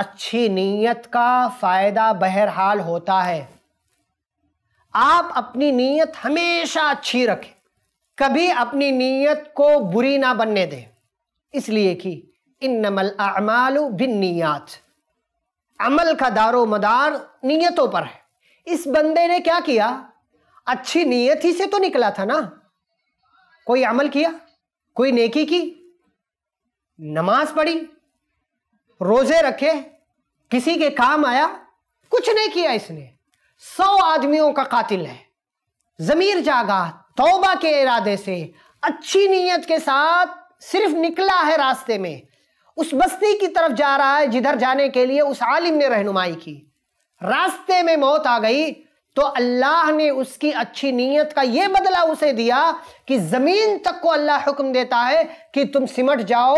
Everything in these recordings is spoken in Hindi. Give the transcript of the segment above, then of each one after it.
अच्छी नीयत का फ़ायदा बहरहाल होता है आप अपनी नीयत हमेशा अच्छी रखें कभी अपनी नीयत को बुरी ना बनने दें इसलिए कि इन नमल अमालू बिन अमल का दारो मदार नीयतों पर है इस बंदे ने क्या किया अच्छी नीयत ही से तो निकला था ना कोई अमल किया कोई नेकी की नमाज पढ़ी रोजे रखे किसी के काम आया कुछ नहीं किया इसने सौ आदमियों का कातिल है जमीर जागा तौबा के इरादे से अच्छी नीयत के साथ सिर्फ निकला है रास्ते में उस बस्ती की तरफ जा रहा है जिधर जाने के लिए उस आलिम ने रहनुमाई की रास्ते में मौत आ गई तो अल्लाह ने उसकी अच्छी नीयत का ये बदला उसे दिया कि ज़मीन तक को अल्लाह हुक्म देता है कि तुम सिमट जाओ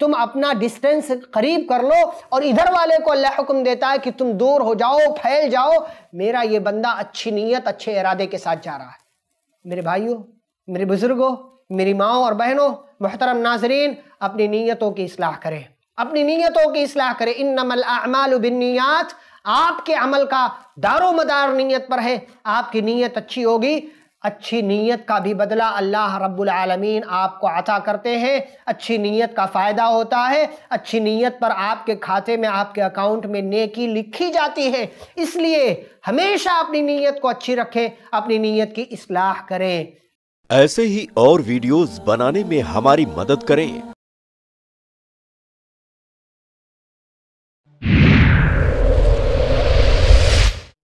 तुम अपना डिस्टेंस करीब कर लो और इधर वाले को अल्लाह हुक्म देता है कि तुम दूर हो जाओ फैल जाओ मेरा ये बंदा अच्छी नीयत अच्छे इरादे के साथ जा रहा है मेरे भाइयों मेरे बुज़ुर्गों मेरी माओ और बहनों मोहतरम नाजरीन अपनी नीयतों की असलाह करें अपनी नीयतों की असलाह करें इन नमल आमाल आपके अमल का दारो मदार नीयत पर है आपकी नीयत अच्छी होगी अच्छी नीयत का भी बदला अल्लाह रब्बुल आलमीन आपको अता करते हैं अच्छी नीयत का फ़ायदा होता है अच्छी नीयत पर आपके खाते में आपके अकाउंट में नेकी लिखी जाती है इसलिए हमेशा अपनी नीयत को अच्छी रखें अपनी नीयत की असलाह करें ऐसे ही और वीडियोस बनाने में हमारी मदद करें